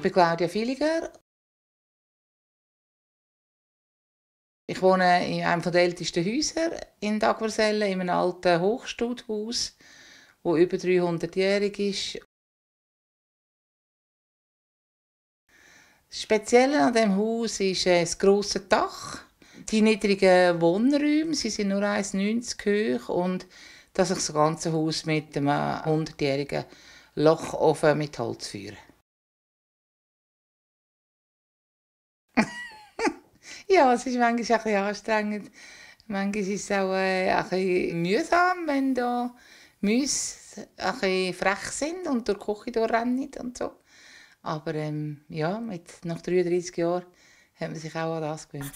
Ich bin Claudia Filiger. Ich wohne in einem der ältesten Häuser in Dagversellen, in einem alten Hochstudhaus, das über 300-jährig ist. Das Spezielle an dem Haus ist äh, das große Dach, die niedrigen Wohnräume, sie sind nur 1,90 hoch und dass ich das ganze Haus mit einem 100-jährigen Lochofen mit Holz führe. Ja, es ist manchmal ein anstrengend. Manchmal ist es auch äh, ein mühsam, wenn da Müsse ein bisschen frech sind und durch die Küche durchrennen und so. Aber ähm, ja, mit, nach 33 Jahren hat man sich auch an das gewöhnt.